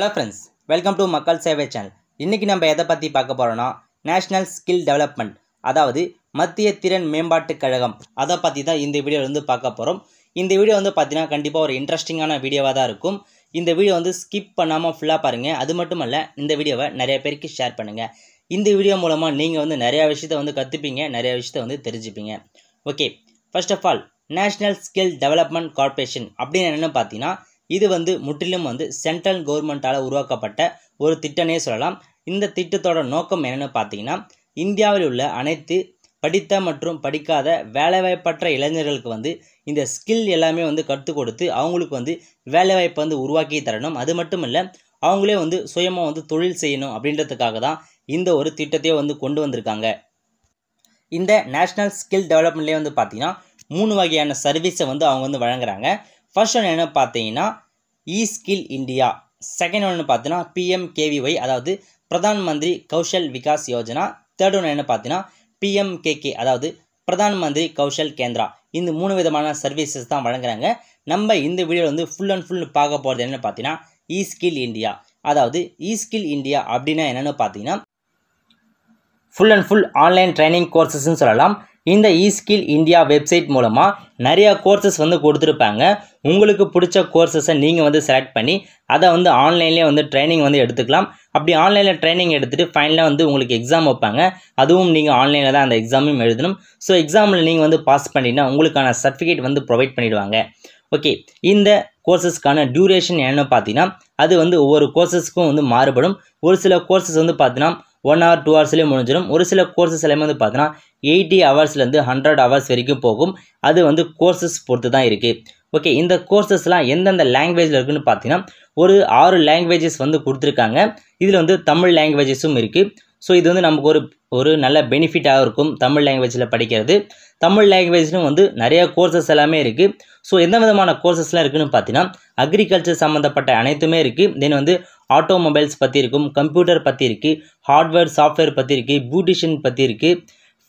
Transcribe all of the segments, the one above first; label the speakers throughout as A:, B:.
A: hello friends welcome to மக்கள் சேவை channel இன்றைக்கி நம்ம எதை பற்றி பார்க்க போகிறோன்னா நேஷ்னல் ஸ்கில் டெவலப்மெண்ட் அதாவது மத்திய திறன் மேம்பாட்டுக் கழகம் அதை பற்றி தான் இந்த வீடியோவில் வந்து பார்க்க போகிறோம் இந்த வீடியோ வந்து பார்த்தீங்கன்னா கண்டிப்பாக ஒரு இன்ட்ரெஸ்டிங்கான வீடியோவாக தான் இருக்கும் இந்த வீடியோ வந்து ஸ்கிப் பண்ணாமல் ஃபுல்லாக பாருங்கள் அது மட்டும் அல்ல இந்த வீடியோவை நிறைய பேருக்கு ஷேர் பண்ணுங்கள் இந்த வீடியோ மூலமாக நீங்கள் வந்து நிறையா விஷயத்த வந்து கற்றுப்பீங்க நிறையா விஷயத்த வந்து தெரிஞ்சுப்பீங்க okay first of all national skill development corporation அப்படின்னு என்னென்னு பார்த்தீங்கன்னா இது வந்து முற்றிலும் வந்து சென்ட்ரல் கவர்மெண்ட்டால் உருவாக்கப்பட்ட ஒரு திட்டனே சொல்லலாம் இந்த திட்டத்தோட நோக்கம் என்னென்னு பார்த்தீங்கன்னா இந்தியாவில் உள்ள அனைத்து படித்த மற்றும் படிக்காத வேலைவாய்ப்பற்ற இளைஞர்களுக்கு வந்து இந்த ஸ்கில் எல்லாமே வந்து கற்றுக் கொடுத்து அவங்களுக்கு வந்து வேலைவாய்ப்பை வந்து உருவாக்கி தரணும் அது மட்டும் இல்லை அவங்களே வந்து சுயமாக வந்து தொழில் செய்யணும் அப்படின்றதுக்காக தான் இந்த ஒரு திட்டத்தையே வந்து கொண்டு வந்திருக்காங்க இந்த நேஷ்னல் ஸ்கில் டெவலப்மெண்ட்லேயே வந்து பார்த்திங்கன்னா மூணு வகையான சர்வீஸை வந்து அவங்க வந்து வழங்குறாங்க ஃபர்ஸ்ட் ஒன் என்ன பார்த்தீங்கன்னா இ ஸ்கில் இந்தியா செகண்ட் ஒன்று பார்த்தீங்கன்னா பிஎம்கேவிஒய் அதாவது பிரதான் மந்திரி கௌஷல் விகாஸ் யோஜனா தேர்ட் ஒன்று என்ன பார்த்தீங்கன்னா பிஎம்கேகே அதாவது பிரதான் மந்திரி கௌஷல் கேந்திரா இந்த மூணு விதமான சர்வீசஸ் தான் வழங்குறாங்க நம்ம இந்த வீடியோவில் வந்து ஃபுல் அண்ட் ஃபுல் பார்க்க போகிறது என்னென்னு பார்த்தீங்கன்னா இ ஸ்கில் இந்தியா அதாவது இ ஸ்கில் இந்தியா அப்படின்னா என்னென்னு பார்த்தீங்கன்னா full and full online training கோர்சஸ்ன்னு சொல்லலாம் இந்த இஸ்கில் இந்தியா வெப்சைட் மூலமாக நிறையா கோர்சஸ் வந்து கொடுத்துருப்பாங்க உங்களுக்கு பிடிச்ச கோர்சஸை நீங்கள் வந்து செலக்ட் பண்ணி அதை வந்து ஆன்லைன்லேயே வந்து ட்ரைனிங் வந்து எடுத்துக்கலாம் அப்படி ஆன்லைனில் ட்ரைனிங் எடுத்துகிட்டு ஃபைனலாக வந்து உங்களுக்கு எக்ஸாம் வைப்பாங்க அதுவும் நீங்கள் ஆன்லைனில் தான் அந்த எக்ஸாமையும் எழுதணும் ஸோ எக்ஸாமில் நீங்கள் வந்து பாஸ் பண்ணிட்டீங்கன்னா உங்களுக்கான சர்டிஃபிகேட் வந்து ப்ரொவைட் பண்ணிவிடுவாங்க ஓகே இந்த கோர்சஸ்க்கான டியூரேஷன் என்னென்னு பார்த்தீங்கன்னா அது வந்து ஒவ்வொரு கோர்சஸ்க்கும் வந்து மாறுபடும் ஒரு சில கோர்சஸ் வந்து பார்த்தீங்கன்னா ஒன் ஹவர் டூ ஹவர்ஸ்லேயே முடிஞ்சிடும் ஒரு சில கோர்சஸ் எல்லாமே வந்து பார்த்தீங்கன்னா எயிட்டி ஹவர்ஸ்லேருந்து ஹண்ட்ரட் ஹவர்ஸ் வரைக்கும் போகும் அது வந்து கோர்சஸ் பொறுத்து தான் இருக்குது ஓகே இந்த கோர்சஸ்லாம் எந்தெந்த லாங்குவேஜில் இருக்குதுன்னு பார்த்தீங்கன்னா ஒரு ஆறு லாங்குவேஜஸ் வந்து கொடுத்துருக்காங்க இதில் வந்து தமிழ் லாங்குவேஜஸும் இருக்குது ஸோ இது வந்து நமக்கு ஒரு ஒரு நல்ல பெனிஃபிட்டாக இருக்கும் தமிழ் லாங்குவேஜில் படிக்கிறது தமிழ் லாங்குவேஜ்னு வந்து நிறையா கோர்சஸ் எல்லாமே இருக்குது ஸோ எந்த விதமான கோர்சஸ்லாம் இருக்குதுன்னு பார்த்தீங்கன்னா அக்ரிகல்ச்சர் சம்மந்தப்பட்ட அனைத்துமே இருக்குது தென் வந்து ஆட்டோமொபைல்ஸ் பற்றி இருக்கும் கம்ப்யூட்டர் பற்றி இருக்குது ஹார்ட்வேர் சாஃப்ட்வேர் பற்றி இருக்குது பியூட்டிஷியன் பற்றி இருக்குது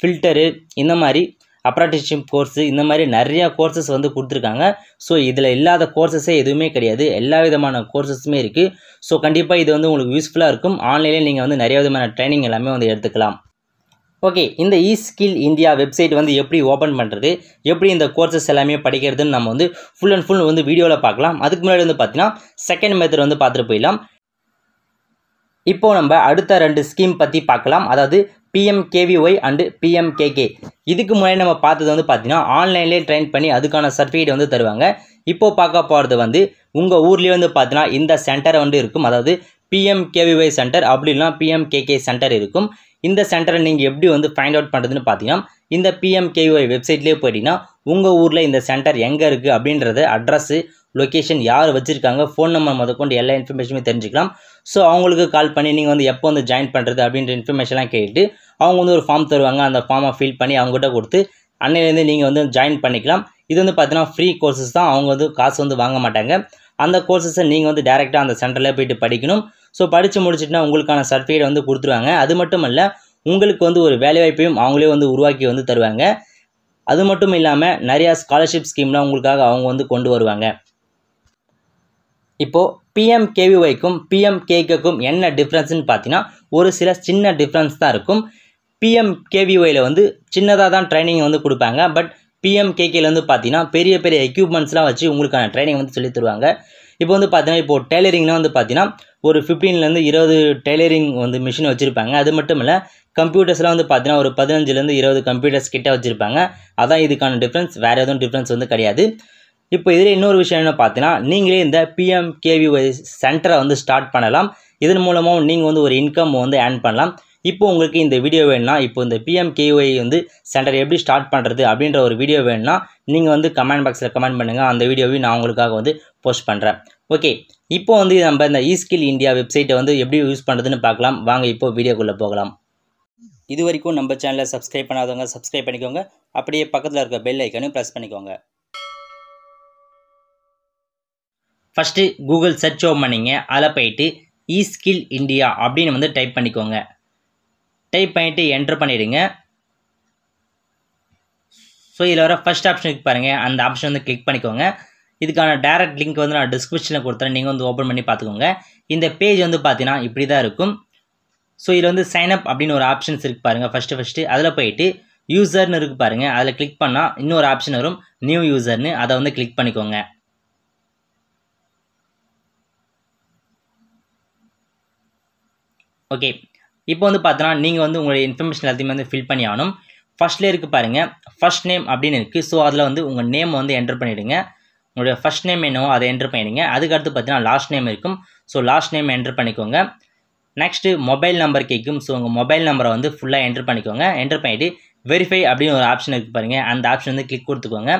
A: ஃபில்டரு இந்த மாதிரி அப்ராண்டிஸ்ஷிப் கோர்ஸு இந்த மாதிரி நிறையா கோர்சஸ் வந்து கொடுத்துருக்காங்க ஸோ இதில் இல்லாத கோர்சஸே எதுவுமே கிடையாது எல்லா விதமான கோர்சஸுமே இருக்குது ஸோ கண்டிப்பாக இது வந்து உங்களுக்கு யூஸ்ஃபுல்லாக இருக்கும் ஆன்லைனில் நீங்கள் வந்து நிறைய விதமான ட்ரைனிங் எல்லாமே வந்து எடுத்துக்கலாம் ஓகே இந்த இ ஸ்கில் இந்தியா வெப்சைட் வந்து எப்படி ஓப்பன் பண்ணுறது எப்படி இந்த கோர்சஸ் எல்லாமே படிக்கிறதுன்னு நம்ம வந்து ஃபுல் அண்ட் ஃபுல் வந்து வீடியோவில் பார்க்கலாம் அதுக்கு முன்னாடி வந்து பார்த்தீங்கன்னா செகண்ட் மெத்தட் வந்து பார்த்துட்டு போயிடலாம் இப்போது நம்ம அடுத்த ரெண்டு ஸ்கீம் பற்றி பார்க்கலாம் அதாவது பிஎம்கேவிஒய் அண்டு பிஎம்கேகே இதுக்கு முன்னாடி நம்ம பார்த்தது வந்து பார்த்தீங்கன்னா ஆன்லைன்லேயே ட்ரெயின் பண்ணி அதுக்கான சர்டிஃபிகேட் வந்து தருவாங்க இப்போது பார்க்க போகிறது வந்து உங்கள் ஊர்லேயே வந்து பார்த்தீங்கன்னா இந்த சென்டர் வந்து இருக்கும் அதாவது பிஎம்கேவிஒய் சென்டர் அப்படி இல்லைனா பிஎம்கேகே சென்டர் இருக்கும் இந்த சென்டரை நீங்கள் எப்படி வந்து ஃபைண்ட் அவுட் பண்ணுறதுன்னு பார்த்தீங்கன்னா இந்த பிஎம்கேஒய் வெப்சைட்லேயே போயிட்டீங்கன்னா உங்கள் ஊரில் இந்த சென்டர் எங்கே இருக்குது அப்படின்றத அட்ரஸ்ஸு லொக்கேஷன் யார் வச்சுருக்காங்க ஃபோன் நம்பர் முதற்கொண்டு எல்லா இன்ஃபர்மேஷனுமே தெரிஞ்சுக்கலாம் ஸோ அவங்களுக்கு கால் பண்ணி நீங்கள் வந்து எப்போ வந்து ஜாயின் பண்ணுறது அப்படின்ற இன்ஃபர்மேஷன்லாம் கேட்டு அவங்க வந்து ஒரு ஃபார்ம் தருவாங்க அந்த ஃபார்மை ஃபில் பண்ணி அவங்ககிட்ட கொடுத்து அன்னையிலேருந்து நீங்கள் வந்து ஜாயின் பண்ணிக்கலாம் இது வந்து பார்த்தீங்கன்னா ஃப்ரீ கோர்சஸ் தான் அவங்க வந்து காசு வந்து வாங்க மாட்டாங்க அந்த கோர்சஸை நீங்கள் வந்து டேரெக்டாக அந்த சென்டரில் போயிட்டு படிக்கணும் ஸோ படித்து முடிச்சுட்டுனா உங்களுக்கான சர்டிஃபிகேட் வந்து கொடுத்துருவாங்க அது மட்டும் இல்லை உங்களுக்கு வந்து ஒரு வேலைவாய்ப்பையும் அவங்களே வந்து உருவாக்கி வந்து தருவாங்க அது மட்டும் இல்லாமல் நிறையா ஸ்காலர்ஷிப் ஸ்கீம்லாம் உங்களுக்காக அவங்க வந்து கொண்டு வருவாங்க இப்போது பிஎம்கேவிஒய்க்கும் பிஎம்கேக்கும் என்ன டிஃப்ரென்ஸ்னு பார்த்தீங்கன்னா ஒரு சில சின்ன டிஃப்ரென்ஸ் தான் இருக்கும் பிஎம் கேவிஒயில் வந்து சின்னதாக தான் ட்ரைனிங் வந்து கொடுப்பாங்க பட் பிஎம் வந்து பார்த்தீங்கன்னா பெரிய பெரிய எக்யூப்மெண்ட்ஸ்லாம் வச்சு உங்களுக்கான ட்ரைனிங் வந்து சொல்லி தருவாங்க இப்போ வந்து பார்த்தீங்கன்னா இப்போ டெய்லரிங்லாம் வந்து பார்த்தீங்கன்னா ஒரு ஃபிஃப்டீன்லேருந்து இருபது டெய்லரிங் வந்து மிஷின் வச்சுருப்பாங்க அது மட்டும் இல்லை கம்ப்யூட்டர்ஸ்லாம் வந்து பார்த்தீங்கன்னா ஒரு பதினஞ்சுலேருந்து இருபது கம்ப்யூட்டர்ஸ் கிட்டே வச்சுருப்பாங்க அதான் இதுக்கான டிஃப்ரென்ஸ் வேறு எதுவும் டிஃப்ரென்ஸ் வந்து கிடையாது இப்போ இதில் இன்னொரு விஷயம் என்ன பார்த்தீங்கன்னா நீங்களே இந்த பிஎம்கேவிஒய் சென்டரை வந்து ஸ்டார்ட் பண்ணலாம் இதன் மூலமாக நீங்கள் வந்து ஒரு இன்கம் வந்து ஏர்ன் பண்ணலாம் இப்போ உங்களுக்கு இந்த வீடியோ வேணும்னா இப்போ இந்த பிஎம்கேஒய் வந்து சென்டர் எப்படி ஸ்டார்ட் பண்ணுறது அப்படின்ற ஒரு வீடியோ வேணும்னா நீங்கள் வந்து கமெண்ட் பாக்ஸில் கமெண்ட் பண்ணுங்கள் அந்த வீடியோவையும் நான் உங்களுக்காக வந்து போஸ்ட் பண்ணுறேன் ஓகே இப்போ வந்து நம்ம இந்த இஸ்கில் இந்தியா வெப்சைட்டை வந்து எப்படி யூஸ் பண்ணுறதுன்னு பார்க்கலாம் வாங்க இப்போ வீடியோக்குள்ளே போகலாம் இது வரைக்கும் நம்ம சேனலை சப்ஸ்கிரைப் பண்ணாதவங்க சப்ஸ்கிரைப் பண்ணிக்கோங்க அப்படியே பக்கத்தில் இருக்க பெல் ஐக்கனையும் ப்ரெஸ் பண்ணிக்கோங்க ஃபஸ்ட்டு கூகுள் சர்ச் ஓம் பண்ணிங்க அதில் போயிட்டு இஸ்கில் இந்தியா அப்படின்னு வந்து டைப் பண்ணிக்கோங்க டைப் பண்ணிவிட்டு என்ட்ரு பண்ணிவிடுங்க ஸோ இதில் வர ஃபஸ்ட் ஆப்ஷனுக்கு பாருங்கள் அந்த ஆப்ஷன் வந்து கிளிக் பண்ணிக்கோங்க இதுக்கான டேரக்ட் லிங்க் வந்து நான் டிஸ்கிரிப்ஷனில் கொடுத்துறேன் நீங்கள் வந்து ஓப்பன் பண்ணி பார்த்துக்கோங்க இந்த பேஜ் வந்து பார்த்தீங்கன்னா இப்படி தான் இருக்கும் ஸோ இதில் வந்து சைன் அப் அப்படின்னு ஒரு ஆப்ஷன்ஸ் இருக்குது பாருங்கள் ஃபஸ்ட்டு ஃபஸ்ட்டு அதில் போயிட்டு யூசர்னு இருக்குது பாருங்கள் அதில் கிளிக் பண்ணால் இன்னொரு ஆப்ஷன் வரும் நியூ யூசர்னு அதை வந்து கிளிக் பண்ணிக்கோங்க ஓகே இப்போ வந்து பார்த்தோன்னா நீங்கள் வந்து உங்களுடைய இன்ஃபர்மேஷன் எல்லாத்தையுமே வந்து ஃபில் பண்ணி ஆகணும் ஃபஸ்ட்லேயே இருக்குது பாருங்கள் ஃபஸ்ட் நேம் அப்படின்னு இருக்குது ஸோ அதில் வந்து உங்கள் நேம் வந்து என்டர் பண்ணிவிடுங்க உங்களுடைய ஃபஸ்ட் நேம் என்னவோ அதை என்டர் பண்ணிவிடுங்க அதுக்கடுத்து பார்த்தீங்கன்னா லாஸ்ட் நேம் இருக்கும் ஸோ லாஸ்ட் நேம் என்டர் பண்ணிக்கோங்க நெக்ஸ்ட்டு மொபைல் நம்பர் கேட்கும் ஸோ உங்கள் மொபைல் நம்பரை வந்து ஃபுல்லாக என்டர் பண்ணிக்கோங்க என்டர் பண்ணிவிட்டு வெரிஃபை அப்படின்னு ஒரு ஆப்ஷன் இருக்குது பாருங்கள் அந்த ஆப்ஷன் வந்து கிளிக் கொடுத்துக்கோங்க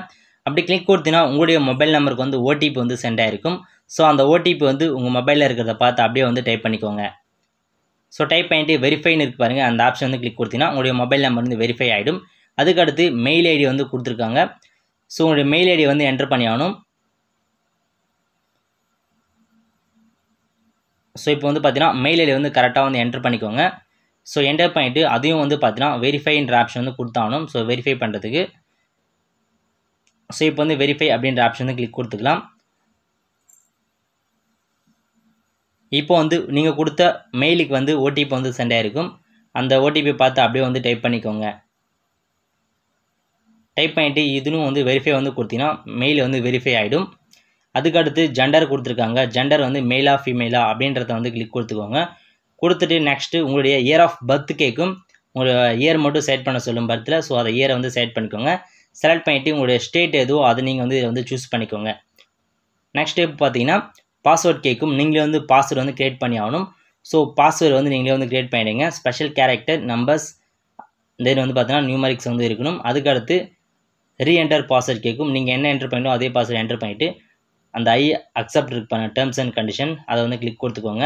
A: அப்படி கிளிக் கொடுத்தீங்கன்னா உங்களுடைய மொபைல் நம்பருக்கு வந்து ஓடிபி வந்து சென்ட் ஆகிருக்கும் ஸோ அந்த ஓடிபி வந்து உங்கள் மொபைலில் இருக்கிறத பார்த்து அப்படியே வந்து டைப் பண்ணிக்கோங்க ஸோ டைப் பண்ணிட்டு வெரிஃபைன்னு இருக்கு பாருங்கள் அந்த ஆப்ஷன் வந்து கிளிக் கொடுத்தீங்கன்னா உங்களுடைய மொபைல் நம்பர் வந்து வெரிஃபை ஆகிடும் அதுக்கடுத்து மெயில் ஐடி வந்து கொடுத்துருக்காங்க ஸோ உங்களுடைய மெயில் ஐடி வந்து என்டர் பண்ணியாகணும் ஸோ இப்போ வந்து பார்த்தீங்கன்னா மெயில் ஐடி வந்து கரெக்டாக வந்து என்டர் பண்ணிக்கோங்க ஸோ என்டர் பண்ணிவிட்டு அதையும் வந்து பார்த்தீங்கன்னா வெரிஃபைன்ற ஆப்ஷன் வந்து கொடுத்தாகணும் ஸோ வெரிஃபை பண்ணுறதுக்கு ஸோ இப்போ வந்து வெரிஃபை அப்படின்ற ஆப்ஷன் வந்து கிளிக் கொடுத்துக்கலாம் இப்போ வந்து நீங்கள் கொடுத்த மெயிலுக்கு வந்து ஓடிபி வந்து சென்ட் ஆகிருக்கும் அந்த ஓடிபி பார்த்து அப்படியே வந்து டைப் பண்ணிக்கோங்க டைப் பண்ணிவிட்டு இதுவும் வந்து வெரிஃபை வந்து கொடுத்தீங்கன்னா மெயில் வந்து வெரிஃபை ஆகிடும் அதுக்கடுத்து ஜெண்டர் கொடுத்துருக்காங்க ஜெண்டர் வந்து மெயிலா ஃபீமேலா அப்படின்றத வந்து கிளிக் கொடுத்துக்கோங்க கொடுத்துட்டு நெக்ஸ்ட்டு உங்களுடைய இயர் ஆஃப் பர்த் கேட்கும் உங்களுடைய இயர் மட்டும் செட் பண்ண சொல்லும் பர்த்தில் ஸோ அதை இயரை வந்து செட் பண்ணிக்கோங்க செலக்ட் பண்ணிவிட்டு உங்களுடைய ஸ்டேட் எதுவோ அதை நீங்கள் வந்து இதை வந்து சூஸ் பண்ணிக்கோங்க நெக்ஸ்ட் ஸ்டெப் பார்த்தீங்கன்னா பாஸ்வேர்ட் கேட்கும் நீங்களே வந்து பாஸ்வேர்டு வந்து க்ரியேட் பண்ணி ஆகணும் ஸோ பாஸ்வேர்டு வந்து நீங்களே வந்து க்ரியேட் பண்ணிடுங்க ஸ்பெஷல் கேரக்டர் நம்பர்ஸ் தென் வந்து பார்த்தீங்கன்னா நியூமரிக்ஸ் வந்து இருக்கணும் அதுக்கடுத்து ரீஎன்டர் பாஸ்வேர்ட் கேட்கும் நீங்கள் என்ன என்டர் பண்ணிட்டோ அதே பாஸ்வேர்டு என்டர் பண்ணிவிட்டு அந்த ஐ அக்செப்ட் பண்ண டேர்ம்ஸ் அண்ட் கண்டிஷன் அதை வந்து கிளிக் கொடுத்துக்கோங்க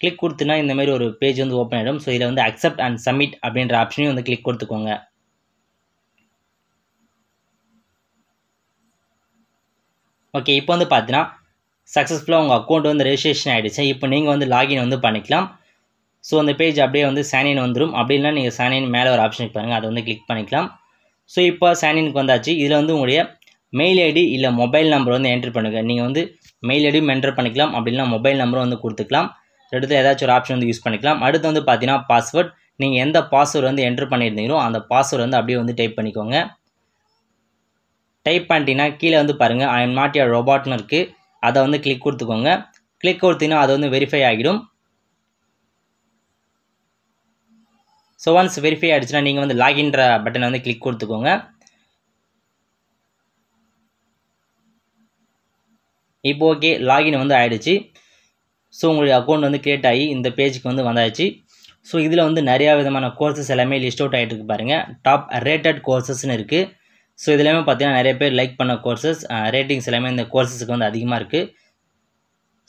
A: கிளிக் கொடுத்துனா இந்தமாரி ஒரு பேஜ் வந்து ஓப்பன் ஆகிடும் ஸோ இதில் வந்து அக்செப்ட் அண்ட் சப்மிட் அப்படின்ற ஆப்ஷனையும் வந்து கிளிக் கொடுத்துக்கோங்க ஓகே இப்போ வந்து பார்த்தீங்கன்னா சக்ஸஸ்ஃபுல்லாக உங்கள் அக்கௌண்ட் வந்து ரெஜிஸ்ட்ரேஷன் ஆகிடுச்சு இப்போ நீங்கள் வந்து லாகின் வந்து பண்ணிக்கலாம் ஸோ அந்த பேஜ் அப்படியே வந்து சைன்இன் வந்துடும் அப்படின்னா நீங்கள் சைன்இன் மேலே ஒரு ஆப்ஷனுக்கு பாருங்கள் அதை வந்து கிளிக் பண்ணிக்கலாம் ஸோ இப்போ சைன்இனுக்கு வந்தாச்சு இதில் வந்து உங்களுடைய மெயில் ஐடி இல்லை மொபைல் நம்பர் வந்து என்ட்ரு பண்ணுங்கள் நீங்கள் வந்து மெயில் ஐடியும் என்டர் பண்ணிக்கலாம் அப்படின்னா மொபைல் நம்பரும் வந்து கொடுத்துக்கலாம் அடுத்து ஏதாச்சும் ஒரு ஆப்ஷன் வந்து யூஸ் பண்ணிக்கலாம் அடுத்து வந்து பார்த்தீங்கன்னா பாஸ்வேர்ட் நீங்கள் எந்த பாஸ்வேர்டு வந்து என்ட்ரு பண்ணியிருந்தீங்களோ அந்த பாஸ்வேர்டு வந்து அப்படியே வந்து டைப் பண்ணிக்கோங்க டைப் பண்ணிட்டீங்கன்னா கீழே வந்து பாருங்கள் ஐ எம் நாட் யார் ரோபாட்னு இருக்குது அதை வந்து கிளிக் கொடுத்துக்கோங்க கிளிக் கொடுத்தீங்கன்னா அது வந்து வெரிஃபை ஆகிடும் ஸோ ஒன்ஸ் வெரிஃபை ஆகிடுச்சுன்னா நீங்கள் வந்து லாகின்ற பட்டனை வந்து கிளிக் கொடுத்துக்கோங்க இப்போ ஓகே லாகின் வந்து ஆகிடுச்சு ஸோ உங்களுடைய அக்கௌண்ட் வந்து க்ரியேட் ஆகி இந்த பேஜுக்கு வந்து வந்தாச்சு ஸோ இதில் வந்து நிறையா விதமான கோர்சஸ் எல்லாமே லிஸ்ட் அவுட் ஆகிட்டு இருக்கு பாருங்கள் டாப் ரேட்டட் கோர்சஸ்ன்னு இருக்குது ஸோ இதுலேயுமே பார்த்தீங்கன்னா நிறைய பேர் லைக் பண்ண கோர்சஸ் ரேட்டிங்ஸ் எல்லாமே இந்த கோர்சஸுக்கு வந்து அதிகமாக இருக்குது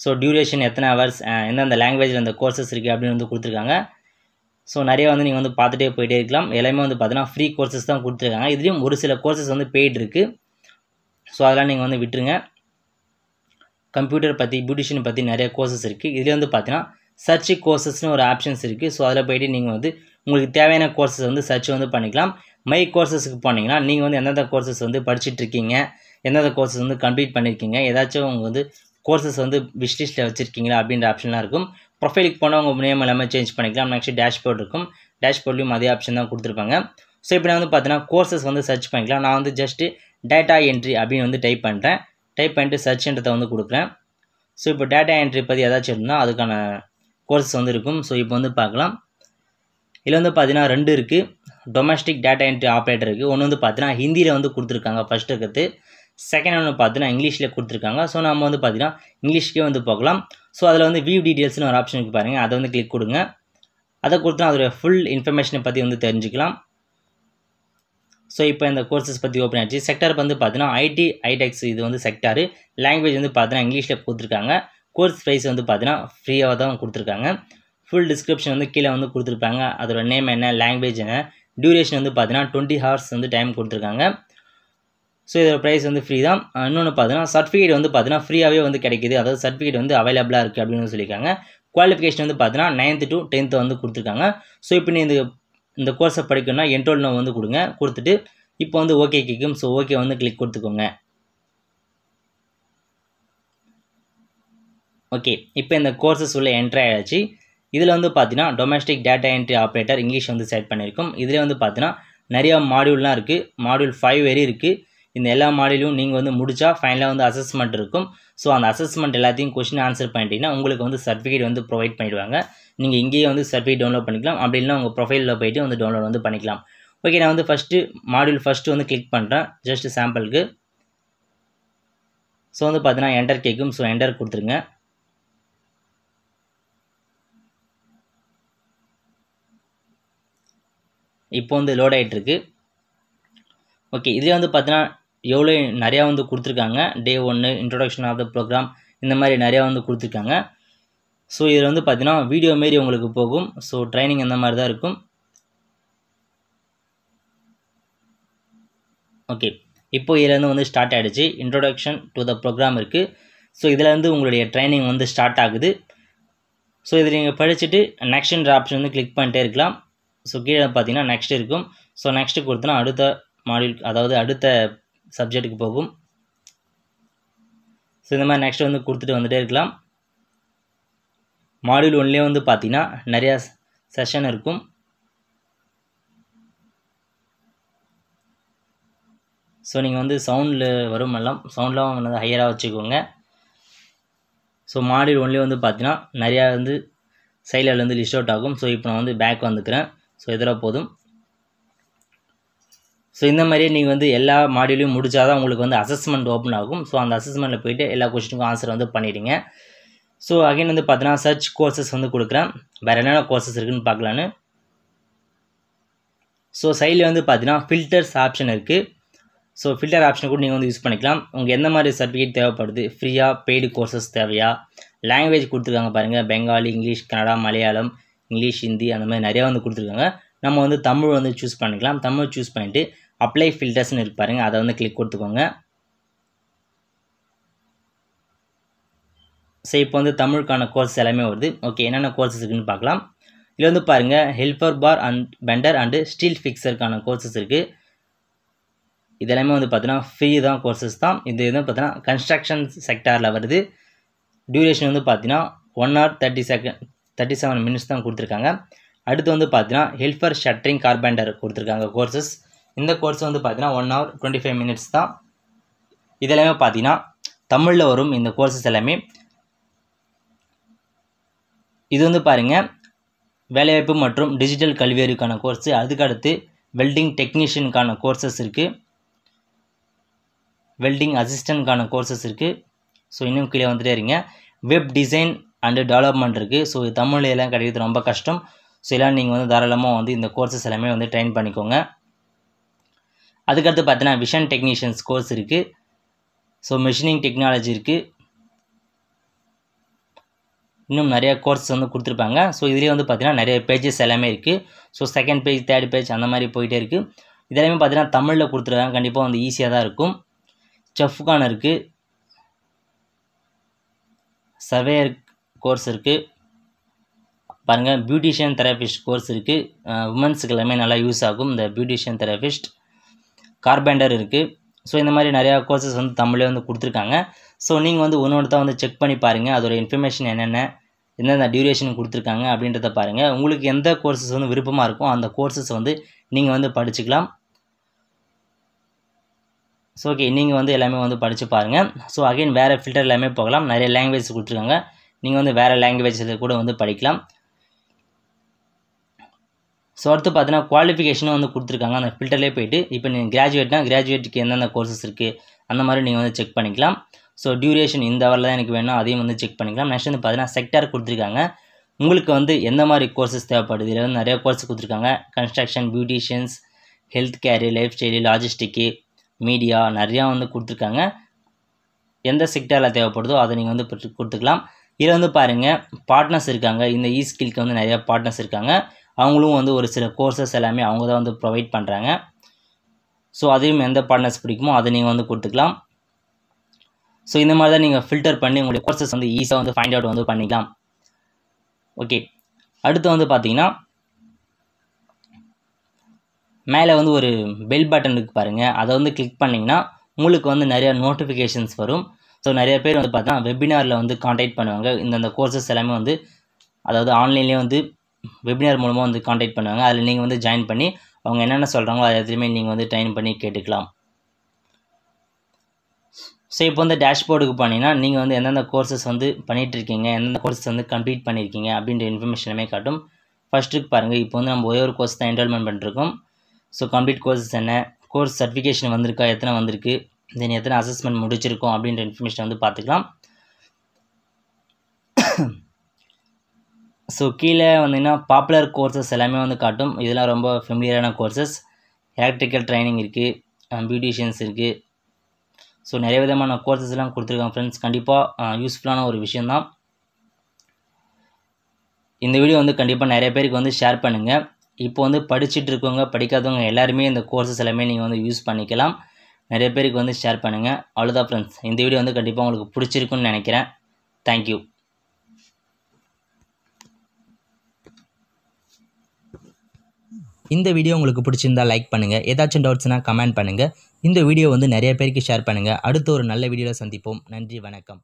A: ஸோ டியூரேஷன் எத்தனை ஹவர்ஸ் எந்தெந்த லாங்குவேஜில் இந்த கோர்சஸ் இருக்குது அப்படின்னு வந்து கொடுத்துருக்காங்க ஸோ நிறைய வந்து நீங்கள் வந்து பார்த்துட்டே போயிட்டே இருக்கலாம் எல்லாமே வந்து பார்த்தீங்கன்னா ஃப்ரீ கோர்சஸ் தான் கொடுத்துருக்காங்க இதுலேயும் ஒரு சில கோர்சஸ் வந்து பெய்டு இருக்குது ஸோ அதெல்லாம் நீங்கள் வந்து விட்டுருங்க கம்ப்யூட்டர் பற்றி பியூட்டிஷியன் பற்றி நிறைய கோர்சஸ் இருக்குது இதில் வந்து பார்த்தீங்கன்னா சர்ச் கோர்சஸ்னு ஒரு ஆப்ஷன்ஸ் இருக்குது ஸோ அதில் போய்ட்டு நீங்கள் வந்து உங்களுக்கு தேவையான கோர்சஸ் வந்து சர்ச் வந்து பண்ணிக்கலாம் மை கோர்சஸுக்கு போனீங்கன்னா நீங்கள் வந்து எந்தெந்த கோர்சஸ் வந்து படிச்சுட்ருக்கீங்க எந்தெந்த கோர்சஸ் வந்து கம்ப்ளீட் பண்ணியிருக்கீங்க ஏதாச்சும் உங்கள் வந்து கோர்சஸ் வந்து விஷ்லிஸ்ட்டில் வச்சுருக்கீங்களா அப்படின்ற ஆப்ஷன்லாம் இருக்கும் ப்ரொஃபைலுக்கு போனால் உங்கள் நேம் எல்லாமே சேஞ்ச் பண்ணிக்கலாம் நெக்ஸ்ட் டேஷ்போர்ட் இருக்கும் டேஷ்போர்ட்லேயும் அதே ஆப்ஷன் தான் கொடுத்துருப்பாங்க ஸோ இப்போ நான் வந்து பார்த்தீங்கன்னா கோர்சஸ் வந்து சர்ச் பண்ணிக்கலாம் நான் வந்து ஜஸ்ட்டு டேட்டா என்ட்ரி அப்படின்னு வந்து டைப் பண்ணுறேன் டைப் பண்ணிட்டு சர்ச்ன்றதை வந்து கொடுக்குறேன் ஸோ இப்போ டேட்டா என்ட்ரி பற்றி ஏதாச்சும் இருந்தால் அதுக்கான கோர்சஸ் வந்து இருக்கும் ஸோ இப்போ வந்து பார்க்கலாம் இதில் வந்து பார்த்தீங்கன்னா ரெண்டு இருக்குது டொமஸ்டிக் டேட்டா என்ட்ரி ஆப்ரேட்டர் இருக்குது ஒன்று வந்து பார்த்தீங்கன்னா ஹிந்தியில் வந்து கொடுத்துருக்காங்க ஃபஸ்ட் இருக்கிறது செகண்ட் ஒன்று பார்த்தீங்கன்னா இங்கிலீஷில் கொடுத்துருக்காங்க ஸோ நம்ம வந்து பார்த்தீங்கன்னா இங்கிலீஷ்க்கே வந்து பார்க்கலாம் ஸோ அதில் வந்து வியூ டீட்டெயில்ஸ்னு ஒரு ஆப்ஷன் பாருங்கள் அதை வந்து கிளிக் கொடுங்க அதை கொடுத்தா அதோடய ஃபுல் இன்ஃபர்மேஷனை பற்றி வந்து தெரிஞ்சுக்கலாம் ஸோ இப்போ இந்த கோர்சஸ் பற்றி ஓப்பன் ஆயிடுச்சு செக்டர் வந்து பார்த்தீங்கன்னா ஐடி ஐடெக்ஸ் இது வந்து செக்டாரு லாங்குவேஜ் வந்து பார்த்தீங்கன்னா இங்கிலீஷில் கொடுத்துருக்காங்க கோர்ஸ் ப்ரைஸ் வந்து பார்த்தீங்கன்னா ஃப்ரீயாக தான் கொடுத்துருக்காங்க ஃபுல் டிஸ்கிரிப்ஷன் வந்து கீழே வந்து கொடுத்துருப்பாங்க அதோட நேம் என்ன லாங்குவேஜ் என்ன டியூரேஷன் வந்து பார்த்தீங்கன்னா டுவெண்ட்டி ஹவர்ஸ் வந்து டைம் கொடுத்துருக்காங்க ஸோ இதோட ப்ரைஸ் வந்து ஃப்ரீ தான் இன்னொன்று பார்த்தீங்கன்னா சர்டிஃபிகேட் வந்து பார்த்தீங்கன்னா ஃப்ரீயாகவே வந்து கிடைக்கிது அதாவது சர்டிஃபிகேட் வந்து அவைலபிளாக இருக்குது அப்படின்னு சொல்லியிருக்காங்க குவாலிஃபிகேஷன் வந்து பார்த்தீங்கன்னா நைன்த்து டு டென்த்து வந்து கொடுத்துருக்காங்க ஸோ இப்போ நீ இந்த இந்த கோர்ஸை படிக்கணும்னா என்ரோல் நோ வந்து கொடுங்க கொடுத்துட்டு இப்போ வந்து ஓகே கேட்கும் ஸோ ஓகே வந்து கிளிக் கொடுத்துக்கோங்க ஓகே இப்போ இந்த கோர்சஸ் உள்ளே என்ட்ரி ஆகிடுச்சு இதில் வந்து பார்த்தீங்கன்னா domestic data entry operator English வந்து செட் பண்ணியிருக்கும் இதில் வந்து பார்த்தீங்கன்னா நிறையா மாடியூல்லாம் இருக்குது மாடியூல் ஃபைவ் வரி இருக்குது இந்த எல்லா மாடியிலும் நீங்கள் வந்து முடிச்சா ஃபைனலாக வந்து அசஸ்மெண்ட் இருக்கும் ஸோ அந்த அசஸ்மெண்ட் எல்லாத்தையும் கொஷின் ஆன்சர் பண்ணிட்டீங்கன்னா உங்களுக்கு வந்து சர்டிஃபிகேட் வந்து ப்ரொவைட் பண்ணிடுவாங்க நீங்கள் இங்கேயே வந்து சர்டிஃபிகேட் டவுன்லோட் பண்ணிக்கலாம் அப்படி இல்லைனா உங்கள் ப்ரொஃபைலில் போய்ட்டு வந்து டவுன்லோட் வந்து பண்ணிக்கலாம் ஓகே நான் வந்து ஃபஸ்ட்டு மாடியூல் ஃபஸ்ட்டு வந்து கிளிக் பண்ணுறேன் ஜஸ்ட் சாம்பிளுக்கு ஸோ வந்து பார்த்தீங்கன்னா என்டர் கேட்கும் ஸோ என்டர் கொடுத்துருங்க இப்போ வந்து லோட் ஆகிட்டுருக்கு ஓகே இதில் வந்து பார்த்தீங்கன்னா எவ்வளோ நிறையா வந்து கொடுத்துருக்காங்க டே ஒன்று இன்ட்ரொடக்ஷன் ஆஃப் த ப்ரோக்ராம் இந்த மாதிரி நிறையா வந்து கொடுத்துருக்காங்க ஸோ இதில் வந்து பார்த்தீங்கன்னா வீடியோ மாரி உங்களுக்கு போகும் ஸோ ட்ரைனிங் அந்த மாதிரி தான் இருக்கும் ஓகே இப்போ இதுலேருந்து வந்து ஸ்டார்ட் ஆகிடுச்சு இன்ட்ரொடக்ஷன் டு த ப்ரோக்ராம் இருக்குது ஸோ இதில் வந்து உங்களுடைய ட்ரைனிங் வந்து ஸ்டார்ட் ஆகுது ஸோ இதில் நீங்கள் படிச்சுட்டு நெக்ஸ்ட் ஆப்ஷன் வந்து கிளிக் பண்ணிட்டே இருக்கலாம் ஸோ கீழே பார்த்தீங்கன்னா நெக்ஸ்ட் இருக்கும் ஸோ நெக்ஸ்ட்டு கொடுத்தனா அடுத்த மாடியூல் அதாவது அடுத்த சப்ஜெக்டுக்கு போகும் ஸோ இந்த மாதிரி நெக்ஸ்ட் வந்து கொடுத்துட்டு வந்துகிட்டே இருக்கலாம் மாடியூல் ஒன்லேயே வந்து பார்த்தீங்கன்னா நிறையா செஷன் இருக்கும் ஸோ நீங்கள் வந்து சவுண்டில் வரும் எல்லாம் சவுண்ட்லாம் வந்து ஹையராக வச்சுக்கோங்க ஸோ மாடியூல் ஒன்லேயே வந்து பார்த்தீங்கன்னா நிறையா வந்து சைடில் வந்து லிஸ்ட் அவுட் ஆகும் ஸோ இப்போ நான் வந்து பேக் வந்துக்கிறேன் ஸோ இதில் போதும் ஸோ இந்த மாதிரியே நீங்கள் வந்து எல்லா மாடியூலையும் முடிச்சால் தான் உங்களுக்கு வந்து அசஸ்மெண்ட் ஓப்பன் ஆகும் ஸோ அந்த அசஸ்மெண்ட்டில் போயிட்டு எல்லா கொஸ்டினுக்கும் ஆன்சர் வந்து பண்ணிவிடுங்க ஸோ அகைன் வந்து பார்த்தீங்கன்னா சர்ச் கோர்சஸ் வந்து கொடுக்குறேன் வேறு என்னென்ன கோர்சஸ் இருக்குதுன்னு பார்க்கலான்னு ஸோ சைடில் வந்து பார்த்தீங்கன்னா ஃபில்டர்ஸ் ஆப்ஷன் இருக்குது ஸோ ஃபில்டர் ஆப்ஷன் கூட நீங்கள் வந்து யூஸ் பண்ணிக்கலாம் உங்களுக்கு எந்த மாதிரி சர்டிஃபிகேட் தேவைப்படுது ஃப்ரீயாக பெய்டு கோர்சஸ் தேவையா லாங்குவேஜ் கொடுத்துருக்காங்க பாருங்கள் பெங்காலி இங்கிலீஷ் கன்னடா மலையாளம் இங்கிலீஷ் ஹிந்தி அந்த மாதிரி நிறையா வந்து கொடுத்துருக்காங்க நம்ம வந்து தமிழ் வந்து சூஸ் பண்ணிக்கலாம் தமிழ் சூஸ் பண்ணிவிட்டு அப்ளை ஃபில்டர்ஸ்னு இருக்கு பாருங்கள் அதை வந்து கிளிக் கொடுத்துக்கோங்க ஸோ இப்போ வந்து தமிழுக்கான கோர்ஸ் எல்லாமே வருது ஓகே என்னென்ன கோர்ஸஸ் இருக்குன்னு பார்க்கலாம் இதில் வந்து பாருங்கள் helper bar and bender and steel ஃபிக்ஸருக்கான கோர்சஸ் இருக்குது இதெல்லாமே வந்து பார்த்தீங்கன்னா ஃப்ரீ தான் கோர்சஸ் தான் இது வந்து பார்த்தீங்கன்னா கன்ஸ்ட்ரக்ஷன் செக்டாரில் வருது டியூரேஷன் வந்து பார்த்தீங்கன்னா one hour thirty second thirty seven minutes தான் கொடுத்துருக்காங்க அடுத்து வந்து பார்த்தீங்கன்னா ஹெல்ஃபர் ஷட்ரிங் ஷட்டரிங் கார்பெண்டர் கொடுத்துருக்காங்க கோர்சஸ் இந்த கோர்ஸ் வந்து பார்த்தீங்கன்னா one hour twenty five minutes தான் இதெல்லாமே பார்த்தீங்கன்னா தமிழில் வரும் இந்த கோர்சஸ் எல்லாமே இது வந்து பாருங்கள் வேலைவாய்ப்பு மற்றும் டிஜிட்டல் கல்வியறிவுக்கான கோர்ஸு அதுக்கடுத்து வெல்டிங் டெக்னீஷியனுக்கான கோர்சஸ் இருக்குது வெல்டிங் அசிஸ்டண்ட்கான கோர்சஸ் இருக்குது ஸோ இன்னும் கீழே வந்துட்டே இருங்க வெப் டிசைன் அண்டு டெவலப்மெண்ட் இருக்குது ஸோ எல்லாம் கிடைக்கிறது ரொம்ப கஷ்டம் ஸோ எல்லாம் நீங்கள் வந்து தாராளமாக வந்து இந்த கோர்ஸஸ் எல்லாமே வந்து ட்ரெயின் பண்ணிக்கோங்க அதுக்கடுத்து பார்த்தீங்கன்னா விஷன் டெக்னீஷியன்ஸ் கோர்ஸ் இருக்குது ஸோ மிஷினிங் டெக்னாலஜி இருக்குது இன்னும் நிறையா கோர்ஸ் வந்து கொடுத்துருப்பாங்க ஸோ இதுலேயே வந்து பார்த்திங்கன்னா நிறைய பேஜஸ் எல்லாமே இருக்குது so second page third page அந்த மாதிரி போயிட்டே இருக்குது இதெல்லாமே பார்த்தீங்கன்னா தமிழில் கொடுத்துருக்காங்க கண்டிப்பாக வந்து ஈஸியாக தான் இருக்கும் செஃப்கான் இருக்குது சர்வேயர் கோர்ஸ் இருக்குது பாருங்கள் பியூட்டிஷியன் தெரபிஸ்ட் கோர்ஸ் இருக்குது உமன்ஸுக்கு எல்லாமே நல்லா யூஸ் ஆகும் இந்த பியூட்டிஷியன் தெரபிஸ்ட் கார்பெண்டர் இருக்குது ஸோ இந்த மாதிரி நிறையா கோர்சஸ் வந்து தமிழ்லேயே வந்து கொடுத்துருக்காங்க ஸோ நீங்கள் வந்து ஒன்று தான் வந்து செக் பண்ணி பாருங்கள் அதோடய இன்ஃபர்மேஷன் என்னென்ன என்னென்ன டியூரேஷன் கொடுத்துருக்காங்க அப்படின்றத பாருங்கள் உங்களுக்கு எந்த கோர்சஸ் வந்து விருப்பமாக இருக்கோ அந்த கோர்சஸ் வந்து நீங்கள் வந்து படிச்சுக்கலாம் ஸோ ஓகே நீங்கள் வந்து எல்லாமே வந்து படித்து பாருங்கள் ஸோ அகைன் வேறு ஃபில்டர் எல்லாமே போகலாம் நிறைய லாங்குவேஜ் கொடுத்துருக்காங்க நீங்கள் வந்து வேறு லாங்குவேஜ் இது கூட வந்து படிக்கலாம் ஸோ அடுத்து பார்த்தீங்கன்னா குவாலிஃபிகேஷனும் வந்து கொடுத்துருக்காங்க அந்த ஃபில்டர்லேயே போயிட்டு இப்போ நீங்கள் கிராஜுவேட்னா கிராஜுவேட்டுக்கு எந்தெந்த கோர்சஸ் இருக்குது அந்த மாதிரி நீங்கள் வந்து செக் பண்ணிக்கலாம் ஸோ டியூரேஷன் இந்த அவரில் தான் எனக்கு வேணும் அதையும் வந்து செக் பண்ணிக்கலாம் நெக்ஸ்ட் வந்து பார்த்தீங்கன்னா செக்டார் கொடுத்துருக்காங்க உங்களுக்கு வந்து எந்த மாதிரி கோர்சஸ் தேவைப்படுது இதில் வந்து நிறையா கோர்ஸ் கொடுத்துருக்காங்க construction beauticians health care lifestyle logistic media நிறையா வந்து கொடுத்துருக்காங்க எந்த செக்டாரில் தேவைப்படுதோ அதை நீங்கள் வந்து கொடுத்துக்கலாம் இதில் வந்து பாருங்கள் பார்ட்னர்ஸ் இருக்காங்க இந்த இ ஸ்கில்க்கு வந்து நிறையா பார்ட்னர்ஸ் இருக்காங்க அவங்களும் வந்து ஒரு சில கோர்சஸ் எல்லாமே அவங்க தான் வந்து ப்ரொவைட் பண்ணுறாங்க ஸோ அதையும் எந்த பார்ட்னர்ஸ் பிடிக்குமோ அதை நீங்கள் வந்து கொடுத்துக்கலாம் ஸோ இந்த மாதிரி தான் நீங்கள் ஃபில்டர் பண்ணி உங்களுடைய கோர்சஸ் வந்து ஈஸியாக வந்து ஃபைண்ட் அவுட் வந்து பண்ணிக்கலாம் ஓகே அடுத்து வந்து பார்த்தீங்கன்னா மேலே வந்து ஒரு பெல் பட்டன் இருக்குது பாருங்கள் அதை வந்து கிளிக் பண்ணிங்கன்னா உங்களுக்கு வந்து நிறையா நோட்டிஃபிகேஷன்ஸ் வரும் ஸோ நிறைய பேர் வந்து பார்த்தீங்கன்னா வெபினாரில் வந்து காண்டாக்ட் பண்ணுவாங்க இந்தந்த கோர்சஸ் எல்லாமே வந்து அதாவது ஆன்லைன்லேயே வந்து வெபினார் மூலமாக வந்து காண்டாக்ட் பண்ணுவாங்க அதில் நீங்கள் வந்து ஜாயின் பண்ணி அவங்க என்னென்ன சொல்கிறாங்களோ அது எதுவுமே நீங்கள் வந்து ட்ரைன் பண்ணி கேட்டுக்கலாம் ஸோ இப்போ வந்து டேஷ்போர்டுக்கு போனீங்கன்னா நீங்கள் வந்து எந்தெந்த கோர்சஸ் வந்து பண்ணிகிட்ருக்கீங்க எந்தெந்த கோர்சஸ் வந்து கம்ப்ளீட் பண்ணியிருக்கீங்க அப்படின்ற இன்ஃபர்மேஷனுமே காட்டும் ஃபஸ்ட்டுக்கு பாருங்கள் இப்போ வந்து நம்ம ஒரே ஒரு கோர்ஸ் தான் என்ரோல்மெண்ட் பண்ணிருக்கோம் ஸோ கம்ப்ளீட் கோர்சஸ் என்ன கோர்ஸ் சர்டிஃபிகேஷன் வந்திருக்கா எத்தனை வந்திருக்கு தென் எத்தனை அசஸ்மெண்ட் முடிச்சிருக்கோம் அப்படின்ற இன்ஃபர்மேஷன் வந்து பார்த்துக்கலாம் ஸோ கீழே வந்தீங்கன்னா பாப்புலர் கோர்சஸ் எல்லாமே வந்து காட்டும் இதெல்லாம் ரொம்ப ஃபெமிலியரான கோர்சஸ் எலக்ட்ரிக்கல் ட்ரைனிங் இருக்குது பியூட்டிஷியன்ஸ் இருக்குது ஸோ நிறைய விதமான கோர்சஸ்லாம் கொடுத்துருக்காங்க ஃப்ரெண்ட்ஸ் கண்டிப்பாக யூஸ்ஃபுல்லான ஒரு விஷயந்தான் இந்த வீடியோ வந்து கண்டிப்பாக நிறைய பேருக்கு வந்து ஷேர் பண்ணுங்கள் இப்போ வந்து படிச்சுட்டு இருக்கவங்க படிக்காதவங்க எல்லாருமே இந்த கோர்சஸ் எல்லாமே நீங்கள் வந்து யூஸ் பண்ணிக்கலாம் நிறைய பேருக்கு வந்து ஷேர் பண்ணுங்கள் அவ்வளோதான் ஃப்ரெண்ட்ஸ் இந்த வீடியோ வந்து கண்டிப்பாக உங்களுக்கு பிடிச்சிருக்குன்னு நினைக்கிறேன் தேங்க்யூ இந்த வீடியோ உங்களுக்கு பிடிச்சிருந்தா லைக் பண்ணுங்கள் ஏதாச்சும் டவுட்ஸ்னால் கமெண்ட் பண்ணுங்கள் இந்த வீடியோ வந்து நிறைய பேருக்கு ஷேர் பண்ணுங்கள் அடுத்த ஒரு நல்ல வீடியோவில் சந்திப்போம் நன்றி வணக்கம்